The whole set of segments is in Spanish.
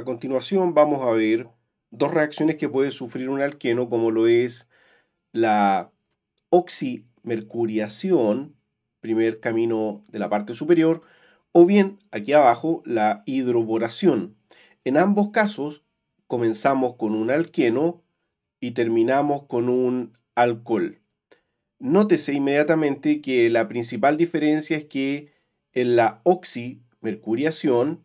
A continuación vamos a ver dos reacciones que puede sufrir un alqueno como lo es la oximercuriación, primer camino de la parte superior, o bien aquí abajo la hidroboración. En ambos casos comenzamos con un alqueno y terminamos con un alcohol. Nótese inmediatamente que la principal diferencia es que en la oximercuriación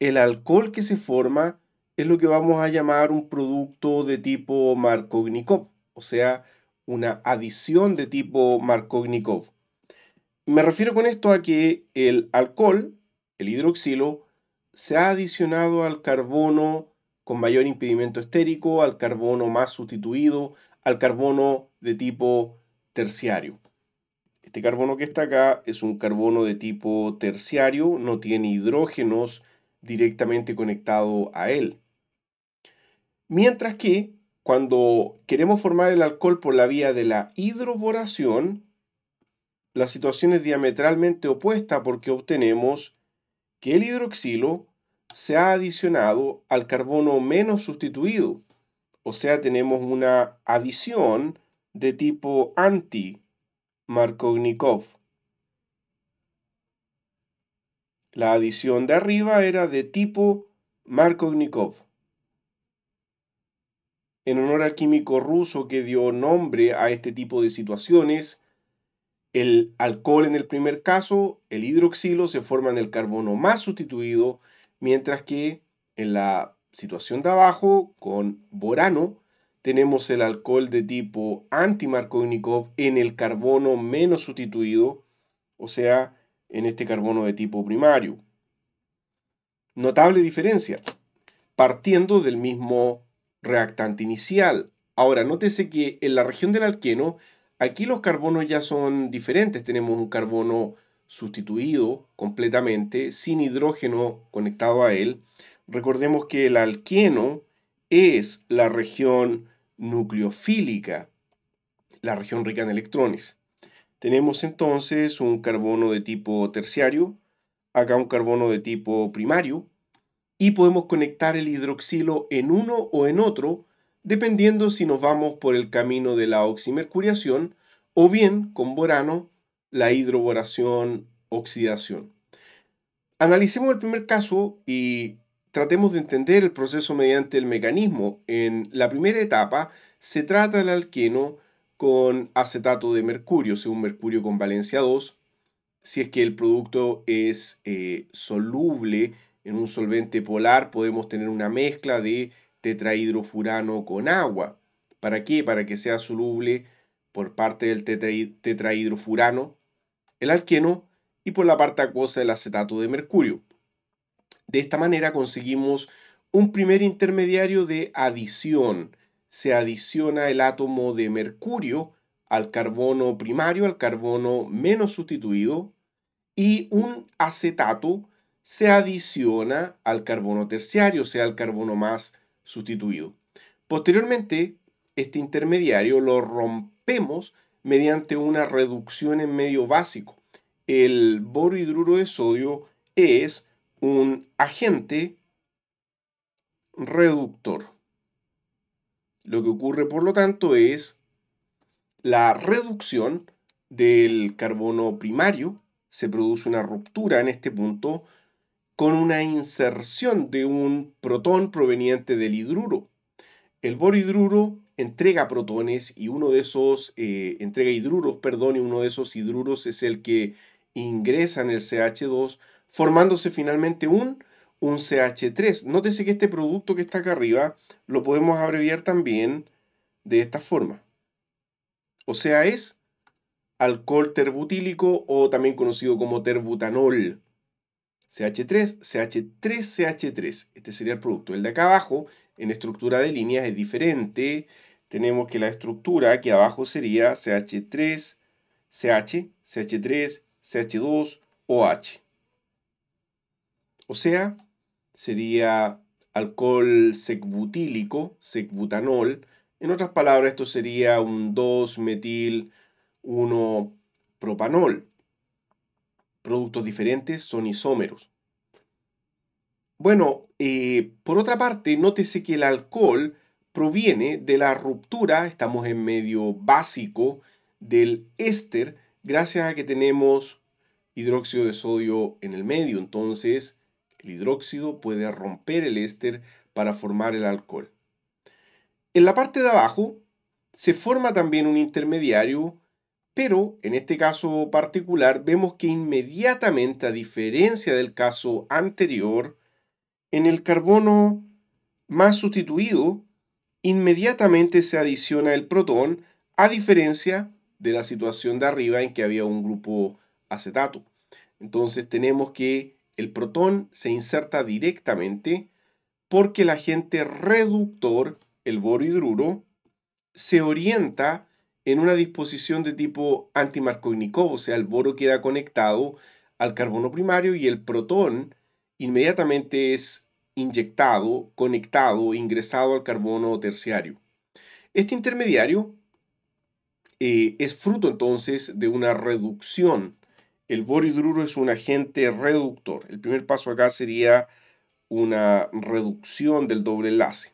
el alcohol que se forma es lo que vamos a llamar un producto de tipo Markovnikov, o sea, una adición de tipo Markovnikov. Me refiero con esto a que el alcohol, el hidroxilo, se ha adicionado al carbono con mayor impedimento estérico, al carbono más sustituido, al carbono de tipo terciario. Este carbono que está acá es un carbono de tipo terciario, no tiene hidrógenos, directamente conectado a él. Mientras que cuando queremos formar el alcohol por la vía de la hidroboración, la situación es diametralmente opuesta porque obtenemos que el hidroxilo se ha adicionado al carbono menos sustituido. O sea, tenemos una adición de tipo anti-Markovnikov. La adición de arriba era de tipo Markovnikov. En honor al químico ruso que dio nombre a este tipo de situaciones, el alcohol en el primer caso, el hidroxilo se forma en el carbono más sustituido, mientras que en la situación de abajo, con borano, tenemos el alcohol de tipo anti anti-Markovnikov en el carbono menos sustituido, o sea, en este carbono de tipo primario. Notable diferencia, partiendo del mismo reactante inicial. Ahora, nótese que en la región del alqueno, aquí los carbonos ya son diferentes. Tenemos un carbono sustituido completamente, sin hidrógeno conectado a él. Recordemos que el alqueno es la región nucleofílica, la región rica en electrones. Tenemos entonces un carbono de tipo terciario, acá un carbono de tipo primario, y podemos conectar el hidroxilo en uno o en otro, dependiendo si nos vamos por el camino de la oximercuriación o bien con borano, la hidroboración oxidación. Analicemos el primer caso y tratemos de entender el proceso mediante el mecanismo. En la primera etapa se trata el alqueno con acetato de mercurio, según mercurio con valencia 2, si es que el producto es eh, soluble en un solvente polar, podemos tener una mezcla de tetrahidrofurano con agua. ¿Para qué? Para que sea soluble por parte del tetrahidrofurano, el alqueno, y por la parte acuosa del acetato de mercurio. De esta manera conseguimos un primer intermediario de adición se adiciona el átomo de mercurio al carbono primario, al carbono menos sustituido, y un acetato se adiciona al carbono terciario, o sea, al carbono más sustituido. Posteriormente, este intermediario lo rompemos mediante una reducción en medio básico. El borohidruro de sodio es un agente reductor. Lo que ocurre, por lo tanto, es la reducción del carbono primario, se produce una ruptura en este punto con una inserción de un protón proveniente del hidruro. El borhidruro entrega protones y uno de esos, eh, entrega hidruros, perdón, y uno de esos hidruros es el que ingresa en el CH2, formándose finalmente un un CH3. Nótese que este producto que está acá arriba lo podemos abreviar también de esta forma. O sea, es alcohol terbutílico o también conocido como terbutanol. CH3, CH3, CH3. Este sería el producto. El de acá abajo, en estructura de líneas, es diferente. Tenemos que la estructura aquí abajo sería CH3, CH, CH3, CH2, OH. O sea, sería alcohol secbutílico, secbutanol. En otras palabras, esto sería un 2-metil-1-propanol. Productos diferentes son isómeros. Bueno, eh, por otra parte, nótese que el alcohol proviene de la ruptura, estamos en medio básico, del éster, gracias a que tenemos hidróxido de sodio en el medio. Entonces, el hidróxido puede romper el éster para formar el alcohol. En la parte de abajo se forma también un intermediario, pero en este caso particular vemos que inmediatamente, a diferencia del caso anterior, en el carbono más sustituido, inmediatamente se adiciona el protón, a diferencia de la situación de arriba en que había un grupo acetato. Entonces tenemos que el protón se inserta directamente porque el agente reductor, el hidruro, se orienta en una disposición de tipo antimarkovnikov, o sea, el boro queda conectado al carbono primario y el protón inmediatamente es inyectado, conectado, ingresado al carbono terciario. Este intermediario eh, es fruto entonces de una reducción el boridruro es un agente reductor. El primer paso acá sería una reducción del doble enlace.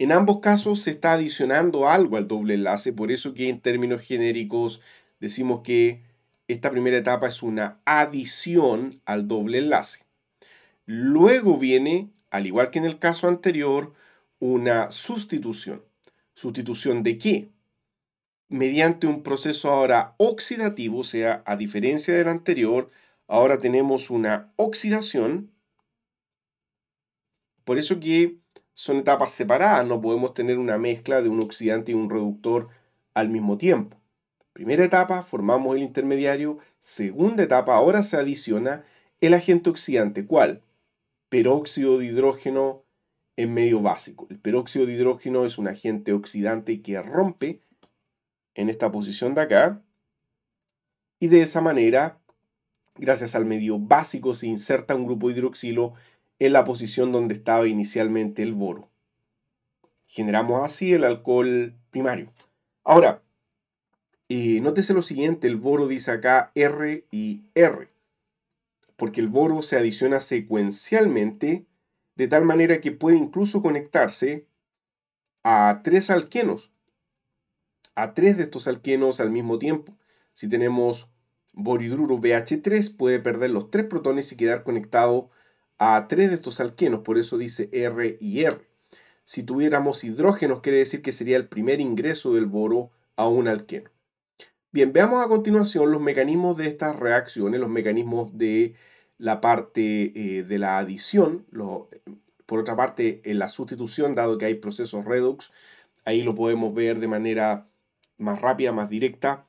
En ambos casos se está adicionando algo al doble enlace, por eso que en términos genéricos decimos que esta primera etapa es una adición al doble enlace. Luego viene, al igual que en el caso anterior, una sustitución. ¿Sustitución de qué? mediante un proceso ahora oxidativo, o sea, a diferencia del anterior, ahora tenemos una oxidación. Por eso que son etapas separadas, no podemos tener una mezcla de un oxidante y un reductor al mismo tiempo. Primera etapa, formamos el intermediario. Segunda etapa, ahora se adiciona el agente oxidante. ¿Cuál? Peróxido de hidrógeno en medio básico. El peróxido de hidrógeno es un agente oxidante que rompe en esta posición de acá. Y de esa manera, gracias al medio básico, se inserta un grupo hidroxilo en la posición donde estaba inicialmente el boro. Generamos así el alcohol primario. Ahora, eh, nótese lo siguiente, el boro dice acá R y R, porque el boro se adiciona secuencialmente de tal manera que puede incluso conectarse a tres alquenos, a tres de estos alquenos al mismo tiempo. Si tenemos boridruro BH3, puede perder los tres protones y quedar conectado a tres de estos alquenos, por eso dice R y R. Si tuviéramos hidrógenos, quiere decir que sería el primer ingreso del boro a un alqueno. Bien, veamos a continuación los mecanismos de estas reacciones, los mecanismos de la parte eh, de la adición, por otra parte, en la sustitución, dado que hay procesos redox, ahí lo podemos ver de manera más rápida, más directa,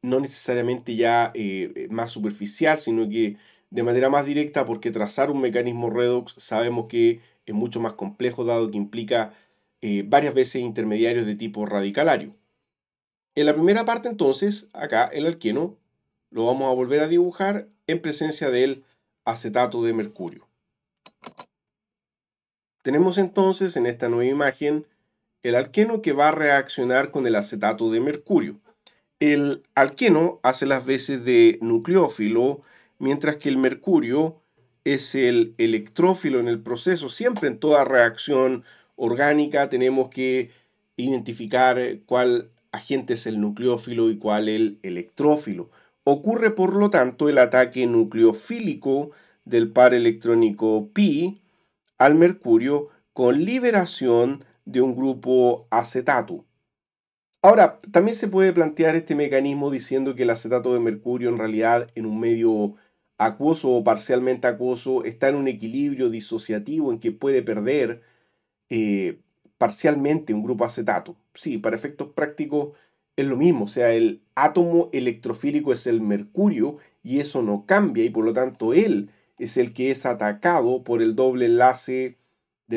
no necesariamente ya eh, eh, más superficial, sino que de manera más directa, porque trazar un mecanismo redox sabemos que es mucho más complejo, dado que implica eh, varias veces intermediarios de tipo radicalario. En la primera parte, entonces, acá el alqueno lo vamos a volver a dibujar en presencia del acetato de mercurio. Tenemos entonces en esta nueva imagen el alqueno que va a reaccionar con el acetato de mercurio. El alqueno hace las veces de nucleófilo, mientras que el mercurio es el electrófilo en el proceso. Siempre en toda reacción orgánica tenemos que identificar cuál agente es el nucleófilo y cuál el electrófilo. Ocurre, por lo tanto, el ataque nucleofílico del par electrónico pi al mercurio con liberación de un grupo acetato. Ahora, también se puede plantear este mecanismo diciendo que el acetato de mercurio en realidad en un medio acuoso o parcialmente acuoso está en un equilibrio disociativo en que puede perder eh, parcialmente un grupo acetato. Sí, para efectos prácticos es lo mismo, o sea, el átomo electrofílico es el mercurio y eso no cambia y por lo tanto él es el que es atacado por el doble enlace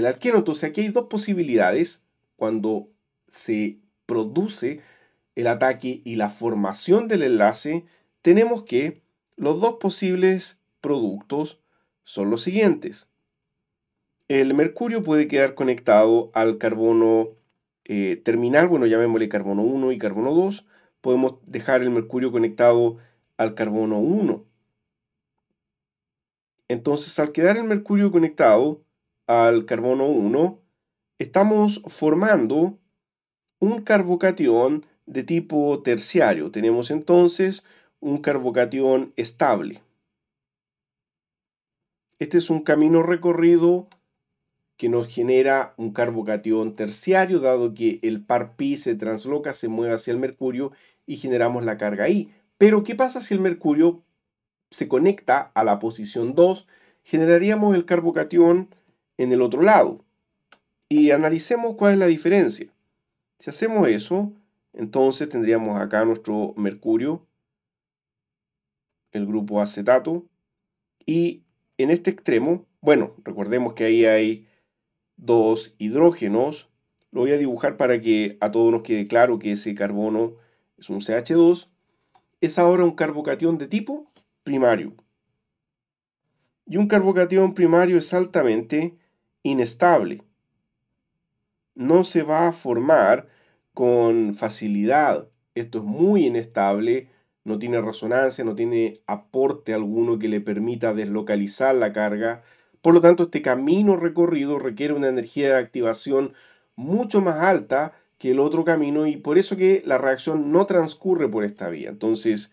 del Entonces aquí hay dos posibilidades cuando se produce el ataque y la formación del enlace, tenemos que los dos posibles productos son los siguientes. El mercurio puede quedar conectado al carbono eh, terminal, bueno, llamémosle carbono 1 y carbono 2. Podemos dejar el mercurio conectado al carbono 1. Entonces, al quedar el mercurio conectado, al carbono 1, estamos formando un carbocatión de tipo terciario. Tenemos entonces un carbocatión estable. Este es un camino recorrido que nos genera un carbocatión terciario, dado que el par pi se transloca, se mueve hacia el mercurio y generamos la carga I. Pero, ¿qué pasa si el mercurio se conecta a la posición 2? Generaríamos el carbocatión en el otro lado. Y analicemos cuál es la diferencia. Si hacemos eso, entonces tendríamos acá nuestro mercurio, el grupo acetato, y en este extremo, bueno, recordemos que ahí hay dos hidrógenos. Lo voy a dibujar para que a todos nos quede claro que ese carbono es un CH2. Es ahora un carbocatión de tipo primario. Y un carbocatión primario es altamente inestable. No se va a formar con facilidad. Esto es muy inestable, no tiene resonancia, no tiene aporte alguno que le permita deslocalizar la carga. Por lo tanto, este camino recorrido requiere una energía de activación mucho más alta que el otro camino y por eso que la reacción no transcurre por esta vía. Entonces,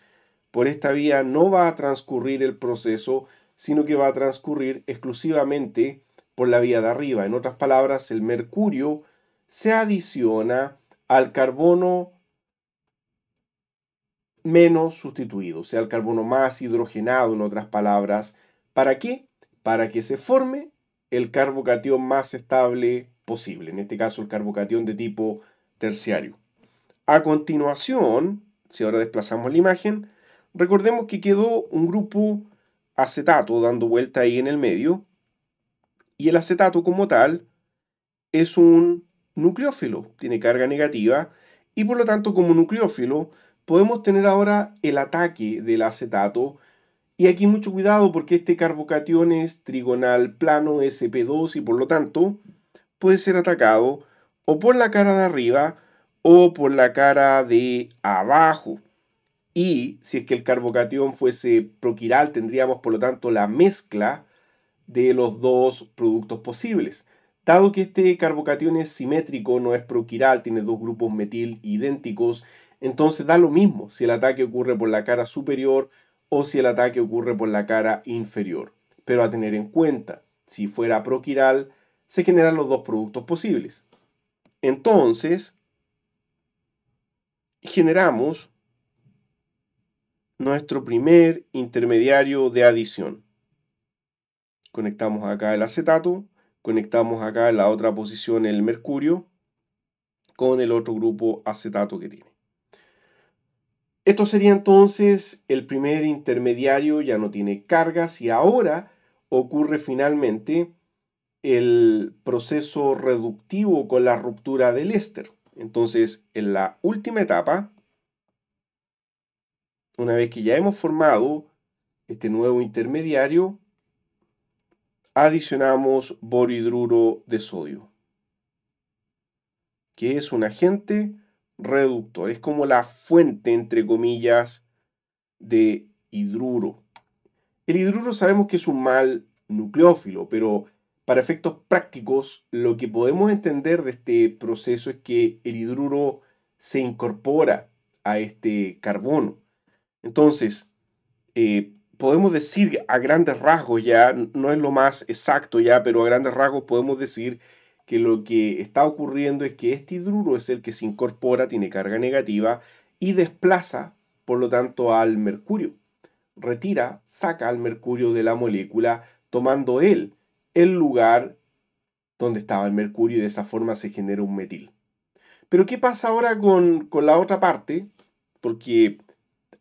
por esta vía no va a transcurrir el proceso, sino que va a transcurrir exclusivamente por la vía de arriba. En otras palabras, el mercurio se adiciona al carbono menos sustituido, o sea, al carbono más hidrogenado, en otras palabras. ¿Para qué? Para que se forme el carbocatión más estable posible, en este caso el carbocatión de tipo terciario. A continuación, si ahora desplazamos la imagen, recordemos que quedó un grupo acetato dando vuelta ahí en el medio, y el acetato como tal es un nucleófilo, tiene carga negativa y por lo tanto como nucleófilo podemos tener ahora el ataque del acetato. Y aquí mucho cuidado porque este carbocatión es trigonal plano SP2 y por lo tanto puede ser atacado o por la cara de arriba o por la cara de abajo. Y si es que el carbocatión fuese proquiral, tendríamos por lo tanto la mezcla de los dos productos posibles. Dado que este carbocatión es simétrico, no es proquiral, tiene dos grupos metil idénticos, entonces da lo mismo si el ataque ocurre por la cara superior o si el ataque ocurre por la cara inferior. Pero a tener en cuenta, si fuera proquiral, se generan los dos productos posibles. Entonces, generamos nuestro primer intermediario de adición conectamos acá el acetato, conectamos acá en la otra posición el mercurio con el otro grupo acetato que tiene. Esto sería entonces el primer intermediario, ya no tiene cargas y ahora ocurre finalmente el proceso reductivo con la ruptura del éster. Entonces, en la última etapa, una vez que ya hemos formado este nuevo intermediario, adicionamos boridruro de sodio, que es un agente reductor, es como la fuente, entre comillas, de hidruro. El hidruro sabemos que es un mal nucleófilo, pero para efectos prácticos, lo que podemos entender de este proceso es que el hidruro se incorpora a este carbono. Entonces, eh, podemos decir a grandes rasgos ya, no es lo más exacto ya, pero a grandes rasgos podemos decir que lo que está ocurriendo es que este hidruro es el que se incorpora, tiene carga negativa y desplaza, por lo tanto, al mercurio. Retira, saca al mercurio de la molécula, tomando él el lugar donde estaba el mercurio y de esa forma se genera un metil. Pero ¿qué pasa ahora con, con la otra parte? Porque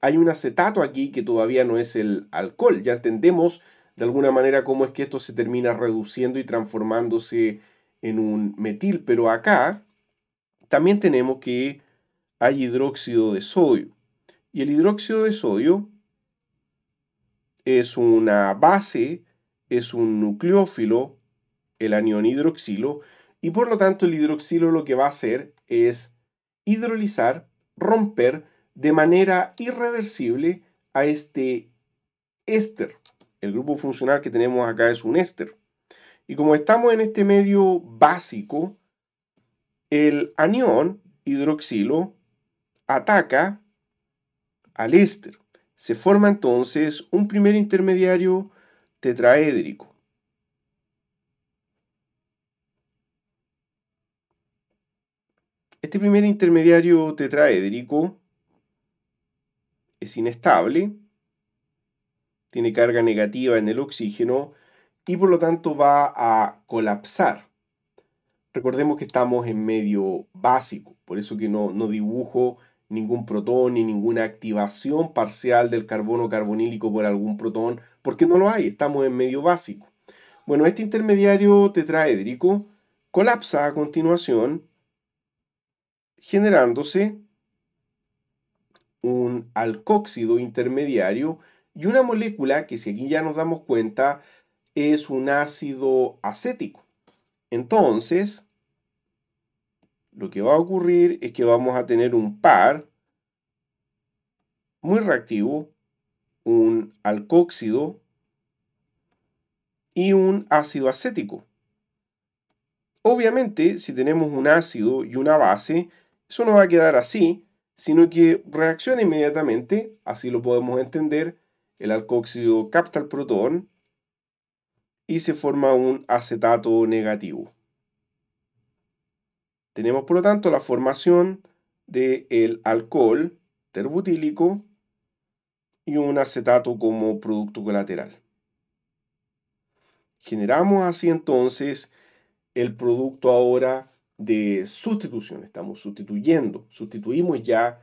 hay un acetato aquí que todavía no es el alcohol. Ya entendemos de alguna manera cómo es que esto se termina reduciendo y transformándose en un metil, pero acá también tenemos que hay hidróxido de sodio. Y el hidróxido de sodio es una base, es un nucleófilo, el anión hidroxilo, y por lo tanto el hidroxilo lo que va a hacer es hidrolizar, romper de manera irreversible a este éster. El grupo funcional que tenemos acá es un éster. Y como estamos en este medio básico, el anión hidroxilo ataca al éster. Se forma entonces un primer intermediario tetraédrico. Este primer intermediario tetraédrico es inestable, tiene carga negativa en el oxígeno y por lo tanto va a colapsar. Recordemos que estamos en medio básico, por eso que no, no dibujo ningún protón ni ninguna activación parcial del carbono carbonílico por algún protón, porque no lo hay, estamos en medio básico. Bueno, este intermediario tetraédrico colapsa a continuación generándose un alcóxido intermediario y una molécula que si aquí ya nos damos cuenta es un ácido acético. Entonces, lo que va a ocurrir es que vamos a tener un par muy reactivo, un alcóxido y un ácido acético. Obviamente, si tenemos un ácido y una base, eso nos va a quedar así, sino que reacciona inmediatamente, así lo podemos entender, el alcoóxido capta el protón y se forma un acetato negativo. Tenemos por lo tanto la formación del alcohol terbutílico y un acetato como producto colateral. Generamos así entonces el producto ahora de sustitución. Estamos sustituyendo, sustituimos ya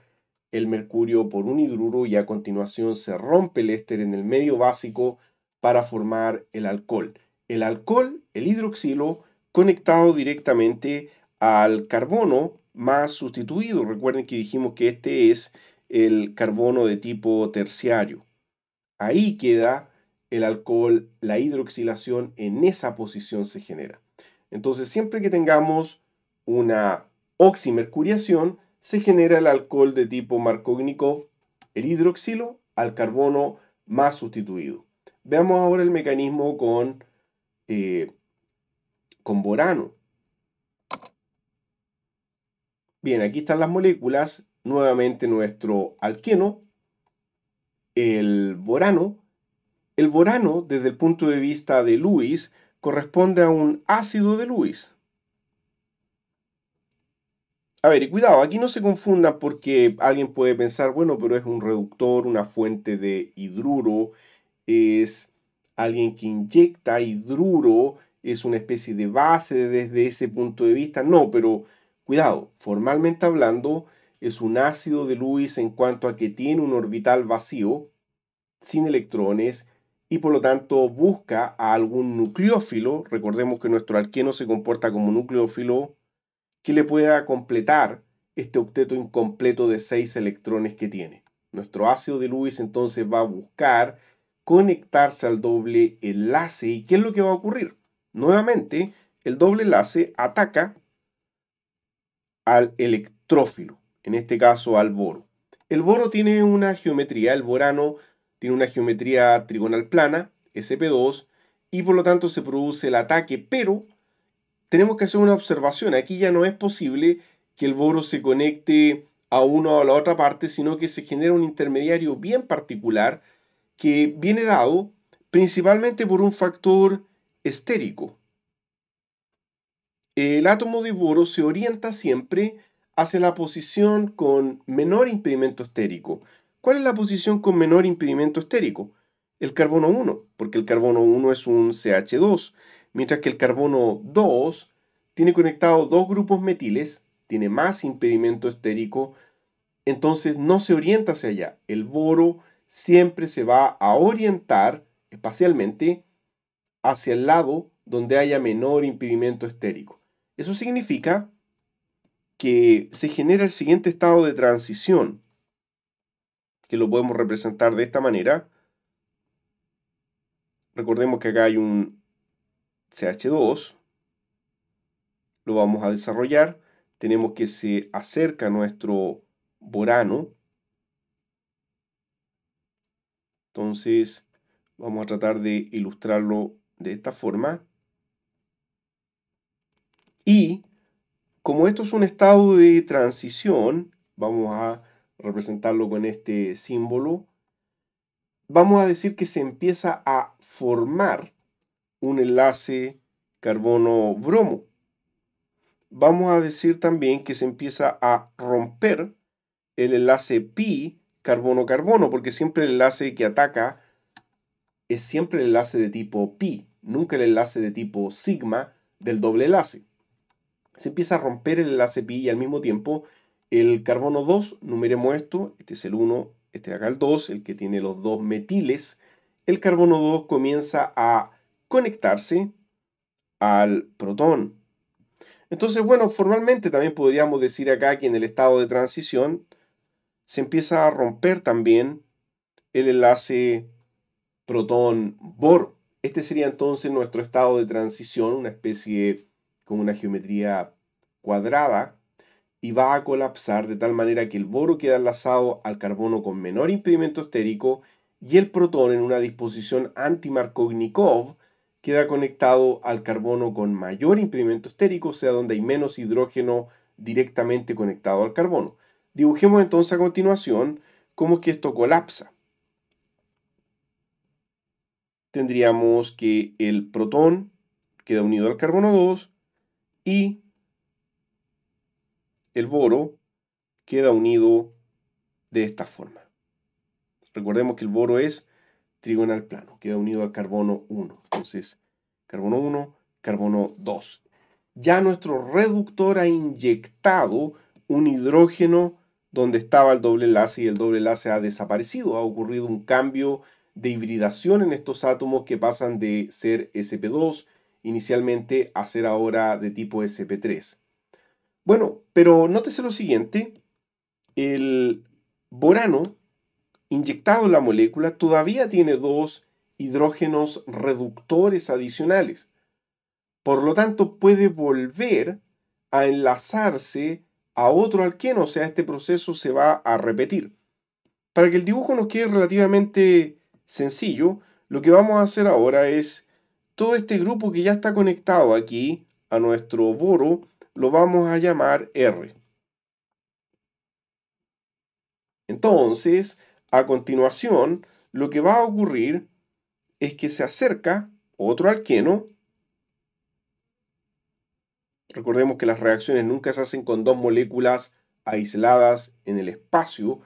el mercurio por un hidruro y a continuación se rompe el éster en el medio básico para formar el alcohol. El alcohol, el hidroxilo, conectado directamente al carbono más sustituido. Recuerden que dijimos que este es el carbono de tipo terciario. Ahí queda el alcohol, la hidroxilación en esa posición se genera. Entonces, siempre que tengamos una oximercuriación, se genera el alcohol de tipo Markovnikov, el hidroxilo, al carbono más sustituido. Veamos ahora el mecanismo con, eh, con borano. Bien, aquí están las moléculas, nuevamente nuestro alqueno, el borano. El borano, desde el punto de vista de Lewis, corresponde a un ácido de Lewis. A ver, y cuidado, aquí no se confunda porque alguien puede pensar, bueno, pero es un reductor, una fuente de hidruro, es alguien que inyecta hidruro, es una especie de base desde ese punto de vista. No, pero cuidado, formalmente hablando, es un ácido de Lewis en cuanto a que tiene un orbital vacío, sin electrones, y por lo tanto busca a algún nucleófilo. Recordemos que nuestro alqueno se comporta como nucleófilo que le pueda completar este octeto incompleto de seis electrones que tiene. Nuestro ácido de Lewis entonces va a buscar conectarse al doble enlace. ¿Y qué es lo que va a ocurrir? Nuevamente, el doble enlace ataca al electrófilo, en este caso al boro. El boro tiene una geometría, el borano tiene una geometría trigonal plana, SP2, y por lo tanto se produce el ataque, pero tenemos que hacer una observación. Aquí ya no es posible que el boro se conecte a una o a la otra parte, sino que se genera un intermediario bien particular que viene dado principalmente por un factor estérico. El átomo de boro se orienta siempre hacia la posición con menor impedimento estérico. ¿Cuál es la posición con menor impedimento estérico? El carbono 1, porque el carbono 1 es un CH2 mientras que el carbono 2 tiene conectados dos grupos metiles, tiene más impedimento estérico, entonces no se orienta hacia allá. El boro siempre se va a orientar espacialmente hacia el lado donde haya menor impedimento estérico. Eso significa que se genera el siguiente estado de transición, que lo podemos representar de esta manera. Recordemos que acá hay un CH2, lo vamos a desarrollar, tenemos que se acerca nuestro borano, entonces vamos a tratar de ilustrarlo de esta forma. Y como esto es un estado de transición, vamos a representarlo con este símbolo, vamos a decir que se empieza a formar un enlace carbono-bromo. Vamos a decir también que se empieza a romper el enlace pi carbono-carbono, porque siempre el enlace que ataca es siempre el enlace de tipo pi, nunca el enlace de tipo sigma del doble enlace. Se empieza a romper el enlace pi y al mismo tiempo el carbono 2, numeremos esto, este es el 1, este es acá el 2, el que tiene los dos metiles, el carbono 2 comienza a conectarse al protón. Entonces, bueno, formalmente también podríamos decir acá que en el estado de transición se empieza a romper también el enlace protón bor Este sería entonces nuestro estado de transición, una especie con una geometría cuadrada, y va a colapsar de tal manera que el boro queda enlazado al carbono con menor impedimento estérico y el protón en una disposición anti-Markovnikov, queda conectado al carbono con mayor impedimento estérico, o sea, donde hay menos hidrógeno directamente conectado al carbono. Dibujemos entonces a continuación cómo es que esto colapsa. Tendríamos que el protón queda unido al carbono 2 y el boro queda unido de esta forma. Recordemos que el boro es trigonal plano, queda unido a carbono 1. Entonces, carbono 1, carbono 2. Ya nuestro reductor ha inyectado un hidrógeno donde estaba el doble enlace y el doble enlace ha desaparecido. Ha ocurrido un cambio de hibridación en estos átomos que pasan de ser sp2 inicialmente a ser ahora de tipo sp3. Bueno, pero nótese lo siguiente, el borano inyectado la molécula, todavía tiene dos hidrógenos reductores adicionales. Por lo tanto, puede volver a enlazarse a otro alqueno, o sea, este proceso se va a repetir. Para que el dibujo nos quede relativamente sencillo, lo que vamos a hacer ahora es todo este grupo que ya está conectado aquí a nuestro boro, lo vamos a llamar R. Entonces, a continuación, lo que va a ocurrir es que se acerca otro alqueno. Recordemos que las reacciones nunca se hacen con dos moléculas aisladas en el espacio,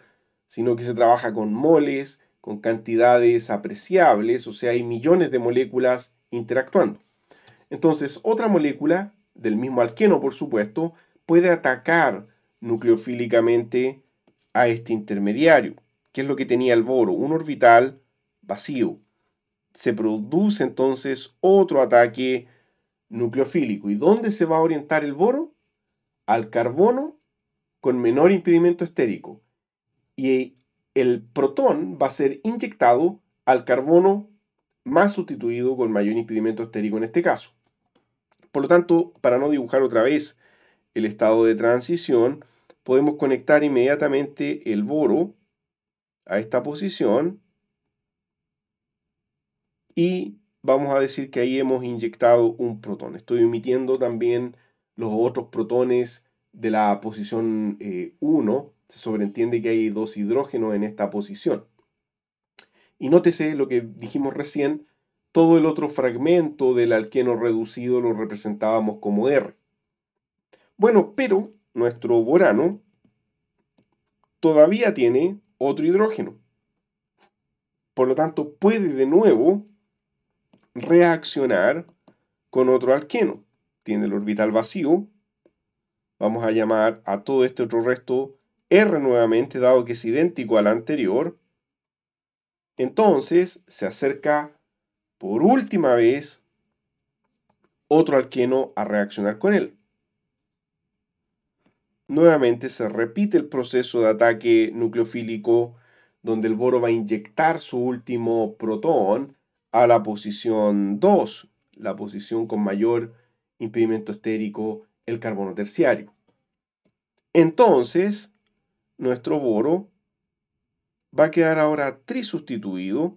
sino que se trabaja con moles, con cantidades apreciables, o sea, hay millones de moléculas interactuando. Entonces, otra molécula, del mismo alqueno por supuesto, puede atacar nucleofílicamente a este intermediario que es lo que tenía el boro, un orbital vacío. Se produce entonces otro ataque nucleofílico. ¿Y dónde se va a orientar el boro? Al carbono con menor impedimento estérico. Y el protón va a ser inyectado al carbono más sustituido con mayor impedimento estérico en este caso. Por lo tanto, para no dibujar otra vez el estado de transición, podemos conectar inmediatamente el boro a esta posición y vamos a decir que ahí hemos inyectado un protón. Estoy omitiendo también los otros protones de la posición 1. Eh, Se sobreentiende que hay dos hidrógenos en esta posición. Y nótese lo que dijimos recién, todo el otro fragmento del alqueno reducido lo representábamos como R. Bueno, pero nuestro borano todavía tiene otro hidrógeno. Por lo tanto, puede de nuevo reaccionar con otro alqueno. Tiene el orbital vacío. Vamos a llamar a todo este otro resto R nuevamente, dado que es idéntico al anterior. Entonces se acerca por última vez otro alqueno a reaccionar con él. Nuevamente se repite el proceso de ataque nucleofílico donde el boro va a inyectar su último protón a la posición 2, la posición con mayor impedimento estérico, el carbono terciario. Entonces, nuestro boro va a quedar ahora trisustituido.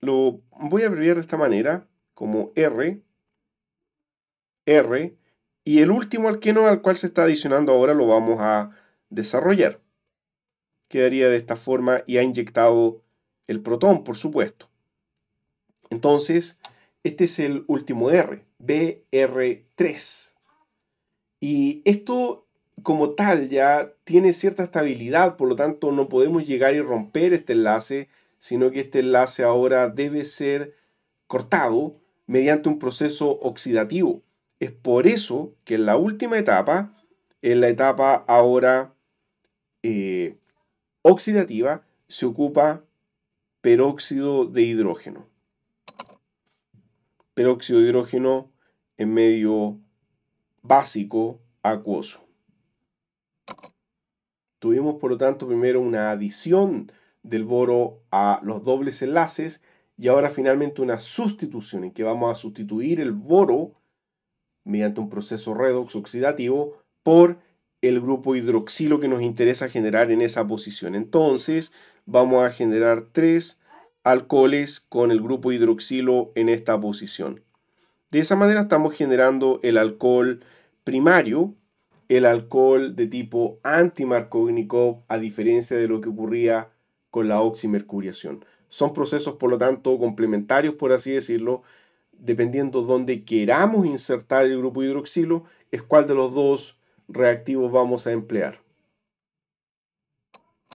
Lo voy a abreviar de esta manera, como R. R y el último alqueno al cual se está adicionando ahora lo vamos a desarrollar. Quedaría de esta forma y ha inyectado el protón, por supuesto. Entonces, este es el último R, BR3. Y esto como tal ya tiene cierta estabilidad, por lo tanto no podemos llegar y romper este enlace, sino que este enlace ahora debe ser cortado mediante un proceso oxidativo. Es por eso que en la última etapa, en la etapa ahora eh, oxidativa, se ocupa peróxido de hidrógeno. Peróxido de hidrógeno en medio básico acuoso. Tuvimos por lo tanto primero una adición del boro a los dobles enlaces y ahora finalmente una sustitución en que vamos a sustituir el boro mediante un proceso redox oxidativo por el grupo hidroxilo que nos interesa generar en esa posición. Entonces vamos a generar tres alcoholes con el grupo hidroxilo en esta posición. De esa manera estamos generando el alcohol primario, el alcohol de tipo antimarcónico, a diferencia de lo que ocurría con la oximercuriación. Son procesos, por lo tanto, complementarios, por así decirlo, dependiendo dónde queramos insertar el grupo hidroxilo, es cuál de los dos reactivos vamos a emplear.